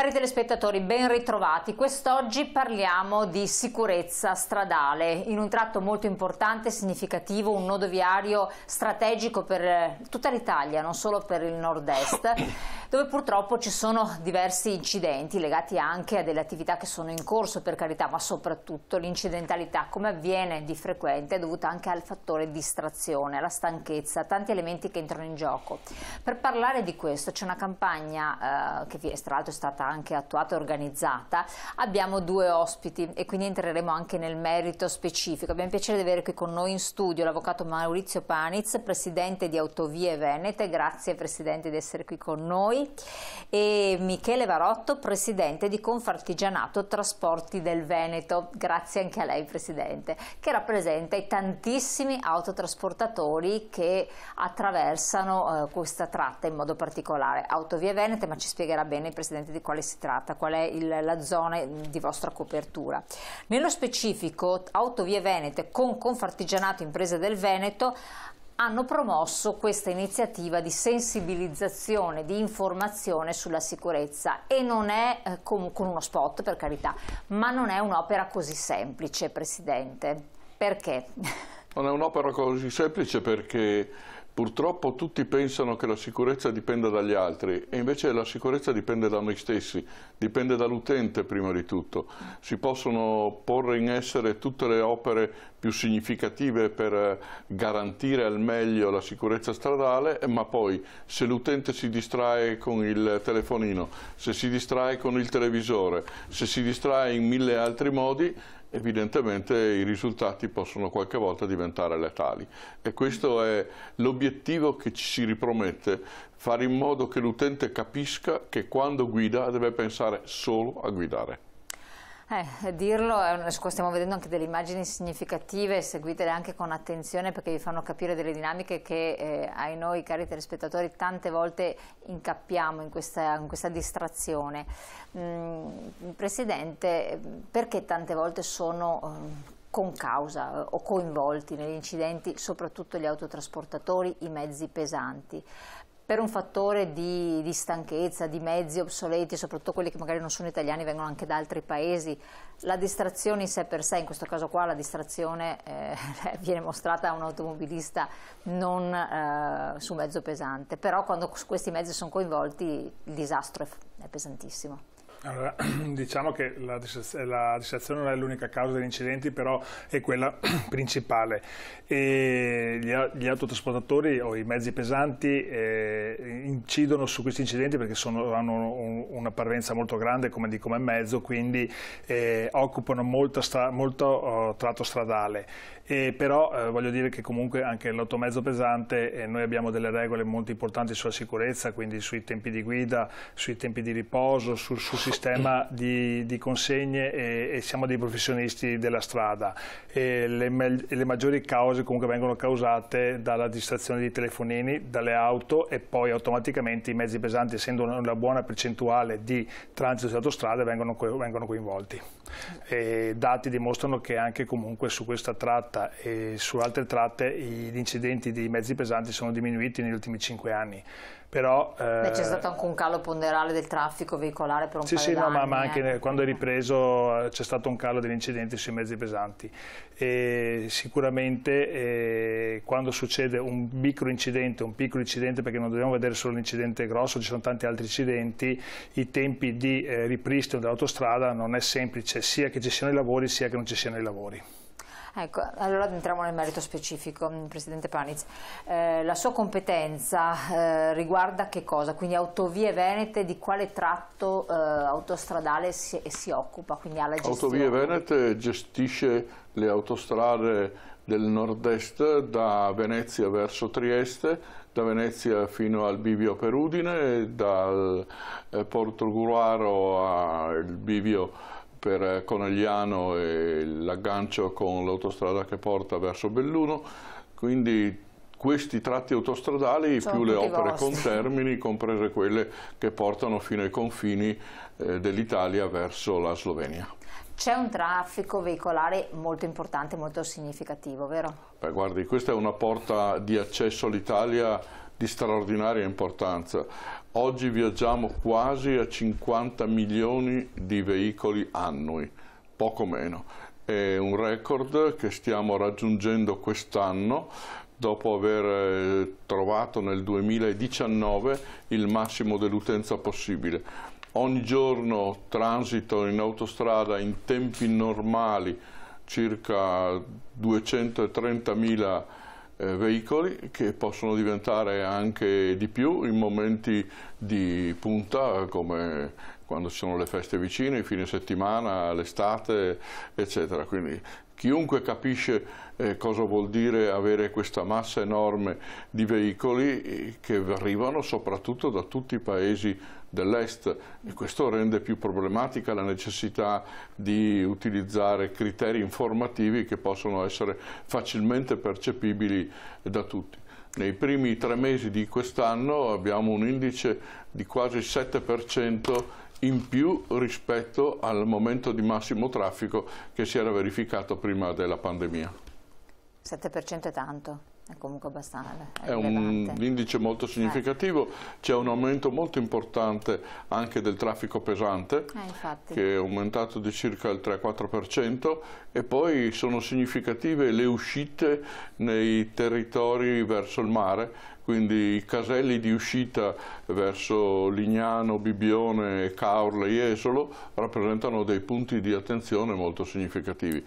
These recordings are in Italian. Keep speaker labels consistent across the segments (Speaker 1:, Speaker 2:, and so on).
Speaker 1: Cari telespettatori, ben ritrovati. Quest'oggi parliamo di sicurezza stradale in un tratto molto importante, significativo, un nodo viario strategico per eh, tutta l'Italia, non solo per il nord-est dove purtroppo ci sono diversi incidenti legati anche a delle attività che sono in corso per carità, ma soprattutto l'incidentalità come avviene di frequente è dovuta anche al fattore distrazione, alla stanchezza, tanti elementi che entrano in gioco. Per parlare di questo c'è una campagna eh, che tra l'altro è stata anche attuata e organizzata, abbiamo due ospiti e quindi entreremo anche nel merito specifico. Abbiamo piacere di avere qui con noi in studio l'avvocato Maurizio Paniz, presidente di Autovie Venete, grazie Presidente di essere qui con noi voi e Michele Varotto, presidente di Confartigianato Trasporti del Veneto, grazie anche a lei Presidente, che rappresenta i tantissimi autotrasportatori che attraversano eh, questa tratta in modo particolare, Autovie Venete, ma ci spiegherà bene il Presidente di quale si tratta, qual è il, la zona di vostra copertura. Nello specifico Autovie Venete con Confartigianato Imprese del Veneto hanno promosso questa iniziativa di sensibilizzazione, di informazione sulla sicurezza e non è con, eh, con uno spot per carità, ma non è un'opera così semplice Presidente, perché?
Speaker 2: Non è un'opera così semplice perché Purtroppo tutti pensano che la sicurezza dipenda dagli altri e invece la sicurezza dipende da noi stessi, dipende dall'utente prima di tutto. Si possono porre in essere tutte le opere più significative per garantire al meglio la sicurezza stradale, ma poi se l'utente si distrae con il telefonino, se si distrae con il televisore, se si distrae in mille altri modi, evidentemente i risultati possono qualche volta diventare letali e questo è l'obiettivo che ci si ripromette, fare in modo che l'utente capisca che quando guida deve pensare solo a guidare.
Speaker 1: Eh, dirlo, è, stiamo vedendo anche delle immagini significative, seguitele anche con attenzione perché vi fanno capire delle dinamiche che eh, ai noi cari telespettatori tante volte incappiamo in questa, in questa distrazione. Mm, Presidente, perché tante volte sono eh, con causa eh, o coinvolti negli incidenti soprattutto gli autotrasportatori, i mezzi pesanti per un fattore di, di, stanchezza, di mezzi obsoleti, soprattutto quelli che magari non sono italiani, vengono anche da altri paesi. La distrazione in sé per sé, in questo caso qua la distrazione eh, viene mostrata a un automobilista non eh, su mezzo pesante, però quando questi mezzi sono coinvolti il disastro è, è pesantissimo.
Speaker 3: Allora, diciamo che la, distrazione non è l'unica causa degli incidenti, però è quella principale. E gli, autotrasportatori o i mezzi pesanti eh, incidono su questi incidenti perché sono, hanno un, una parvenza molto grande come, di, come mezzo, quindi eh, occupano molta, molto oh, tratto stradale eh, però eh, voglio dire che comunque anche l'automezzo pesante eh, noi abbiamo delle regole molto importanti sulla sicurezza, quindi sui tempi di guida, sui tempi di riposo, sul, sul sistema di, di consegne e, e, siamo dei professionisti della strada. Le, le, maggiori cause comunque vengono causate dalla distrazione dei telefonini, dalle auto e poi automaticamente i mezzi pesanti, essendo una buona percentuale di transito su autostrade, vengono, vengono coinvolti. E dati dimostrano che anche comunque su questa tratta aumentata e su altre tratte gli incidenti di mezzi pesanti sono diminuiti negli ultimi 5 anni. Però, eh, c'è stato
Speaker 1: anche un calo ponderale del traffico veicolare per un sì, paio sì, no, ma, ma, anche eh.
Speaker 3: quando è ripreso eh, c'è stato un calo degli incidenti sui mezzi pesanti e sicuramente eh, quando succede un micro incidente, un piccolo incidente perché non dobbiamo vedere solo l'incidente grosso, ci sono tanti altri incidenti, i tempi di eh, ripristino dell'autostrada non è semplice sia che ci siano i lavori sia che non ci siano i lavori.
Speaker 1: Ecco, allora entriamo nel merito specifico, mm, Presidente Paniz. Eh, la sua competenza eh, riguarda che cosa? Quindi autovie venete di quale tratto eh, autostradale si, si, occupa? Quindi alla Autovie
Speaker 2: venete gestisce le autostrade del nord-est da Venezia verso Trieste, da Venezia fino al bivio Perudine, dal eh, Porto Guruaro al bivio per eh, Conegliano e l'aggancio con l'autostrada che porta verso Belluno, quindi questi tratti autostradali Sono più le opere vostri. con termini, comprese quelle che portano fino ai confini eh, dell'Italia verso la Slovenia.
Speaker 1: C'è un traffico veicolare molto importante, molto significativo, vero?
Speaker 2: Beh, guardi, questa è una porta di accesso all'Italia di straordinaria importanza. Oggi viaggiamo quasi a 50 milioni di veicoli annui, poco meno. È un record che stiamo raggiungendo quest'anno dopo aver eh, trovato nel 2019 il massimo dell'utenza possibile. Ogni giorno transito in autostrada in tempi normali circa 230 mila eh, veicoli che possono diventare anche di più in momenti di punta come quando ci sono le feste vicine, i fine settimana, l'estate, eccetera. Quindi Chiunque capisce eh, cosa vuol dire avere questa massa enorme di veicoli eh, che arrivano soprattutto da tutti i paesi dell'est e questo rende più problematica la necessità di utilizzare criteri informativi che possono essere facilmente percepibili eh, da tutti. Nei primi tre mesi di quest'anno abbiamo un indice di quasi 7% in più rispetto al momento di massimo traffico che si era verificato prima della pandemia.
Speaker 1: 7% è tanto è comunque abbastanza
Speaker 2: è, è un indice molto eh. significativo eh. c'è un aumento molto importante anche del traffico pesante eh, che è aumentato di circa il 3-4% e poi sono significative le uscite nei territori verso il mare quindi i caselli di uscita verso Lignano, Bibione, Caorle, Jesolo rappresentano dei punti di attenzione molto significativi.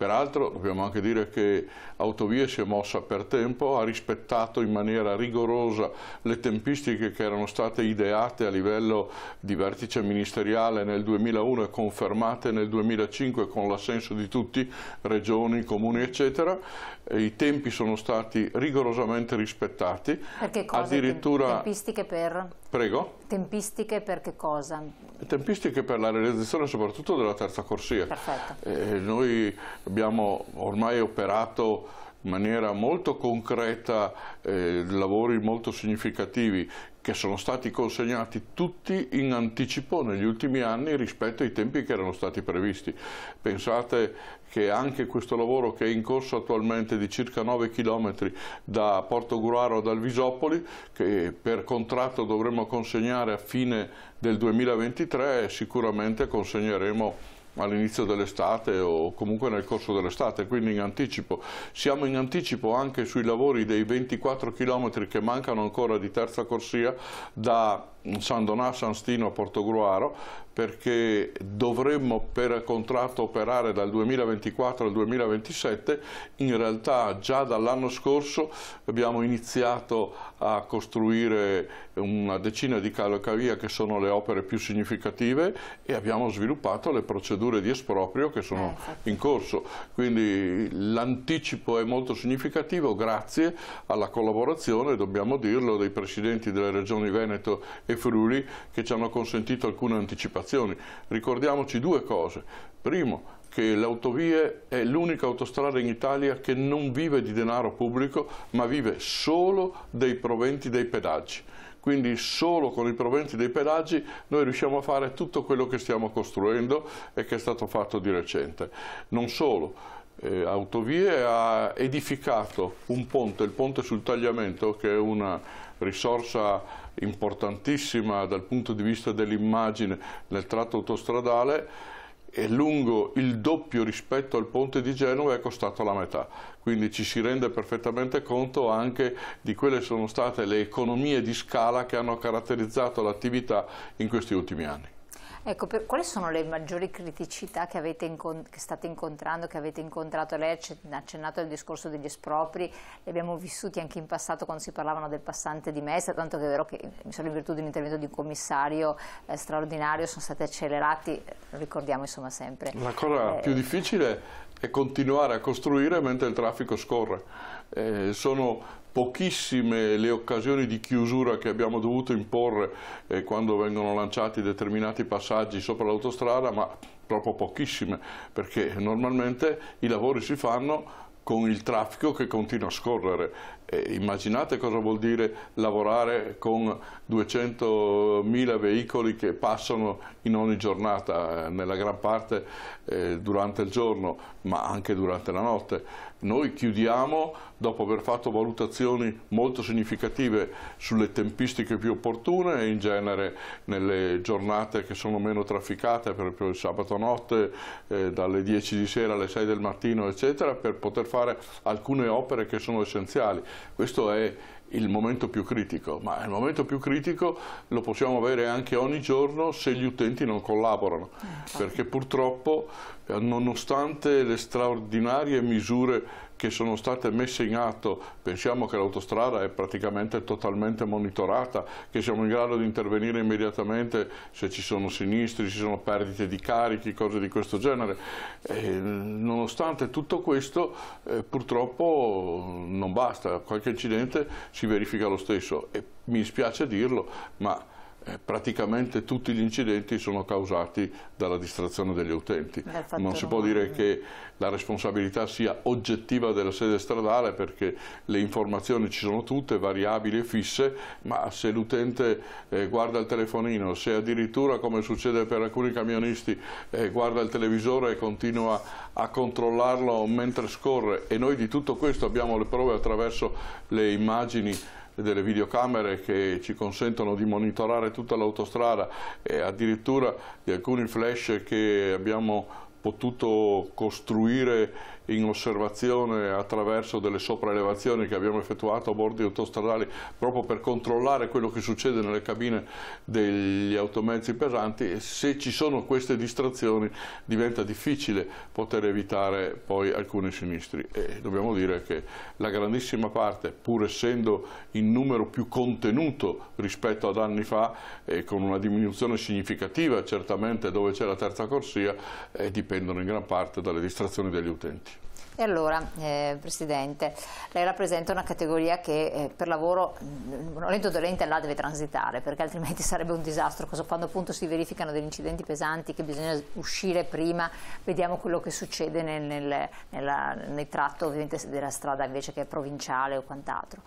Speaker 2: Peraltro dobbiamo anche dire che Autovie si è mossa per tempo, ha rispettato in maniera rigorosa le tempistiche che erano state ideate a livello di vertice ministeriale nel 2001 e confermate nel 2005 con l'assenso di tutti, regioni, comuni eccetera. E I tempi sono stati rigorosamente rispettati.
Speaker 1: Perché cosa? Addirittura... Tempistiche per? Prego. Tempistiche per che cosa?
Speaker 2: Tempistiche per la realizzazione soprattutto della terza corsia.
Speaker 1: Perfetto.
Speaker 2: Eh, noi abbiamo ormai operato in maniera molto concreta eh, lavori molto significativi che sono stati consegnati tutti in anticipo negli ultimi anni rispetto ai tempi che erano stati previsti. Pensate che anche questo lavoro che è in corso attualmente di circa 9 km da Porto Gruaro ad Alvisopoli, che per contratto dovremo consegnare a fine del 2023, sicuramente consegneremo all'inizio dell'estate o comunque nel corso dell'estate, quindi in anticipo. Siamo in anticipo anche sui lavori dei 24 km che mancano ancora di terza corsia da San Donà, San Stino a Portogruaro perché dovremmo per contratto operare dal 2024 al 2027, in realtà già dall'anno scorso abbiamo iniziato a costruire una decina di calocavia che sono le opere più significative e abbiamo sviluppato le procedure di esproprio che sono eh, in corso. Quindi l'anticipo è molto significativo grazie alla collaborazione, dobbiamo dirlo, dei presidenti delle regioni Veneto e Friuli che ci hanno consentito alcune anticipazioni. Ricordiamoci due cose. Primo, che l'autovie è l'unica autostrada in Italia che non vive di denaro pubblico ma vive solo dei proventi dei pedaggi. Quindi solo con i proventi dei pedaggi noi riusciamo a fare tutto quello che stiamo costruendo e che è stato fatto di recente. Non solo, eh, Autovie ha edificato un ponte, il ponte sul tagliamento, che è una risorsa importantissima dal punto di vista dell'immagine nel tratto autostradale, è lungo il doppio rispetto al ponte di Genova e è costato la metà. Quindi ci si rende perfettamente conto anche di quelle che sono state le economie di scala che hanno caratterizzato l'attività in questi ultimi anni.
Speaker 1: Ecco, per, quali sono le maggiori criticità che, che, state incontrando, che avete incontrato? Lei ha accennato al discorso degli espropri, li abbiamo vissuti anche in passato quando si parlavano del passante di Mestre, tanto che è vero che in virtù di un intervento di un commissario eh, straordinario sono stati accelerati, ricordiamo insomma sempre. La
Speaker 2: cosa eh, più difficile è continuare a costruire mentre il traffico scorre eh, sono pochissime le occasioni di chiusura che abbiamo dovuto imporre eh, quando vengono lanciati determinati passaggi sopra l'autostrada, ma proprio pochissime, perché normalmente i lavori si fanno con il traffico che continua a scorrere. Eh, immaginate cosa vuol dire lavorare con 200.000 veicoli che passano in ogni giornata, eh, nella gran parte eh, durante il giorno, ma anche durante la notte. Noi chiudiamo, dopo aver fatto valutazioni molto significative sulle tempistiche più opportune, in genere nelle giornate che sono meno trafficate, per esempio il sabato notte, eh, dalle 10 di sera alle 6 del mattino, eccetera, per poter fare alcune opere che sono essenziali. Questo è il momento più critico, ma il momento più critico lo possiamo avere anche ogni giorno se gli utenti non collaborano, eh, perché purtroppo eh, nonostante le straordinarie misure che sono state messe in atto, pensiamo che l'autostrada è praticamente totalmente monitorata, che siamo in grado di intervenire immediatamente se ci sono sinistri, se ci sono perdite di carichi, cose di questo genere. E nonostante tutto questo eh, purtroppo non basta, qualche incidente si verifica lo stesso e mi spiace dirlo, ma eh, praticamente tutti gli incidenti sono causati dalla distrazione degli utenti. Non si può dire che la responsabilità sia oggettiva della sede stradale perché le informazioni ci sono tutte, variabili e fisse, ma se l'utente eh, guarda il telefonino, se addirittura come succede per alcuni camionisti eh, guarda il televisore e continua a controllarlo mentre scorre e noi di tutto questo abbiamo le prove attraverso le immagini e delle videocamere che ci consentono di monitorare tutta l'autostrada e addirittura di alcuni flash che abbiamo potuto costruire in osservazione attraverso delle sopraelevazioni che abbiamo effettuato a bordi autostradali proprio per controllare quello che succede nelle cabine degli automezzi pesanti, se ci sono queste distrazioni diventa difficile poter evitare poi alcuni sinistri e dobbiamo dire che la grandissima parte, pur essendo in numero più contenuto rispetto ad anni fa e con una diminuzione significativa certamente dove c'è la terza corsia, eh, dipendono in gran parte dalle distrazioni degli utenti.
Speaker 1: E allora, eh, Presidente, lei rappresenta una categoria che eh, per lavoro, volendo mm, dolente, là deve transitare, perché altrimenti sarebbe un disastro, quando appunto si verificano degli incidenti pesanti che bisogna uscire prima, vediamo quello che succede nel, nel, nella, nel tratto ovviamente della strada invece che è provinciale o quant'altro.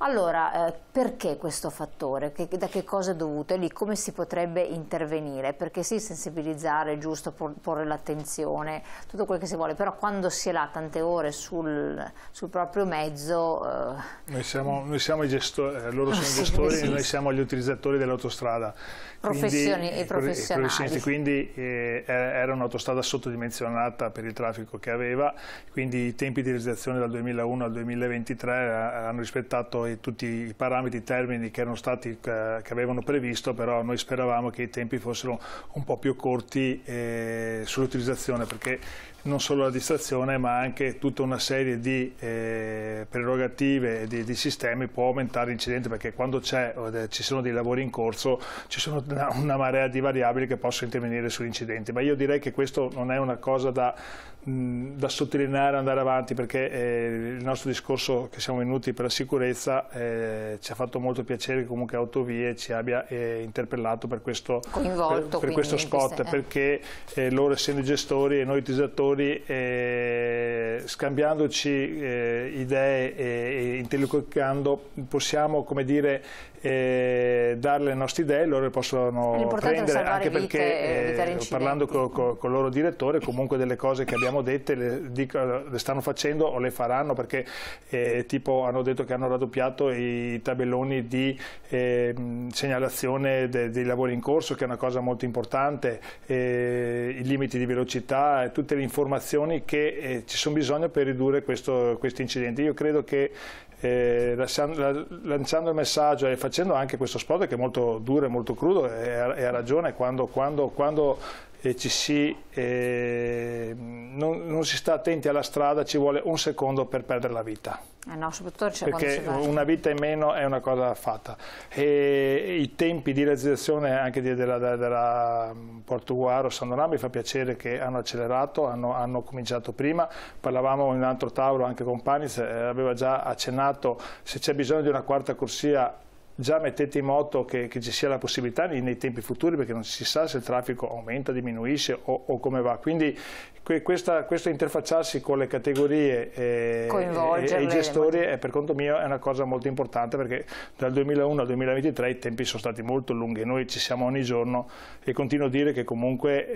Speaker 1: Allora, eh, perché questo fattore? Che, da che cosa è dovuto? E lì come si potrebbe intervenire? Perché sì, sensibilizzare è giusto, por, porre l'attenzione, tutto quello che si vuole, però quando si è là tante ore sul, sul proprio mezzo. Eh.
Speaker 3: Noi, siamo, noi siamo, i gestori, eh, loro sono i ah, gestori sì. e noi siamo gli utilizzatori dell'autostrada.
Speaker 1: Professioni,
Speaker 3: eh, quindi, professionisti. Eh, quindi eh, era un'autostrada sottodimensionata per il traffico che aveva, quindi i tempi di realizzazione dal 2001 al 2023 hanno rispettato tutti i parametri, i termini che, stati, che, avevano previsto, però noi speravamo che i tempi fossero un po' più corti eh, sull'utilizzazione perché non solo la distrazione ma anche tutta una serie di eh, prerogative e di, di, sistemi può aumentare l'incidente perché quando eh, ci sono dei lavori in corso ci sono una, una marea di variabili che possono intervenire sull'incidente ma io direi che questo non è una cosa da da sottolineare andare avanti perché eh, il nostro discorso che siamo venuti per la sicurezza eh, ci ha fatto molto piacere che comunque Autovie ci abbia eh, interpellato per questo, per, per questo spot queste, eh. perché eh, loro essendo i gestori e noi utilizzatori eh, scambiandoci idee e, e interlocutando possiamo come dire eh, dare le nostre idee, loro le possono prendere, anche vite, perché eh, parlando con, con, con il loro direttore comunque delle cose che abbiamo dette le, le stanno facendo o le faranno perché eh, tipo hanno detto che hanno raddoppiato i tabelloni di ehm, segnalazione de, dei lavori in corso che è una cosa molto importante, i limiti di velocità, tutte le informazioni che eh, ci sono bisogno per ridurre questo, questi incidenti. Io credo che eh, lanciando il messaggio e facendo anche questo spot che è molto duro e molto crudo e ha, ragione quando, quando, quando ci si, eh, non, non, si sta attenti alla strada, ci vuole un secondo per perdere la vita.
Speaker 1: Eh no, Perché una
Speaker 3: vita in meno è una cosa fatta. E I tempi di realizzazione anche della, della, della mm, Portuguaro Sandonà mi fa piacere che hanno accelerato, hanno, hanno, cominciato prima. Parlavamo in un altro tavolo anche con Panis, eh, aveva già accennato se c'è bisogno di una quarta corsia già mettete in moto che, che ci sia la possibilità nei, nei, tempi futuri perché non si sa se il traffico aumenta, diminuisce o, o come va. Quindi que, questa, questo interfacciarsi con le categorie e, e, i gestori è, per conto mio è una cosa molto importante perché dal 2001 al 2023 i tempi sono stati molto lunghi, noi ci siamo ogni giorno e continuo a dire che comunque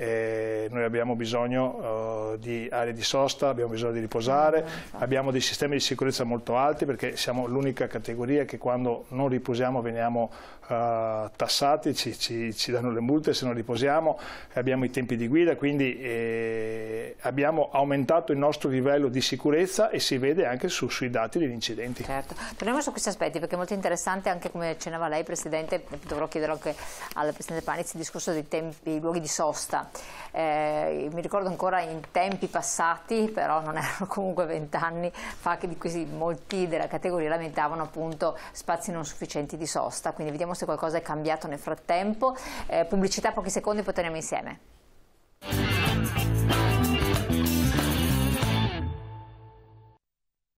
Speaker 3: eh, noi abbiamo bisogno eh, di aree di sosta, abbiamo bisogno di riposare, abbiamo dei sistemi di sicurezza molto alti perché siamo l'unica categoria che quando non riposiamo riposiamo veniamo eh, tassati, ci, ci, ci, danno le multe se non riposiamo, abbiamo i tempi di guida, quindi eh, abbiamo aumentato il nostro livello di sicurezza e si vede anche su, sui dati degli incidenti. Certo,
Speaker 1: torniamo su questi aspetti perché è molto interessante anche come accennava lei Presidente, dovrò chiederlo anche al Presidente Panizzi, il discorso dei, tempi, dei luoghi di sosta. Eh, mi ricordo ancora in tempi passati, però non erano comunque vent'anni fa, che di così molti della categoria lamentavano appunto spazi non sufficienti di di sosta, quindi vediamo se qualcosa è cambiato nel frattempo. Eh, pubblicità pochi secondi poi torniamo insieme.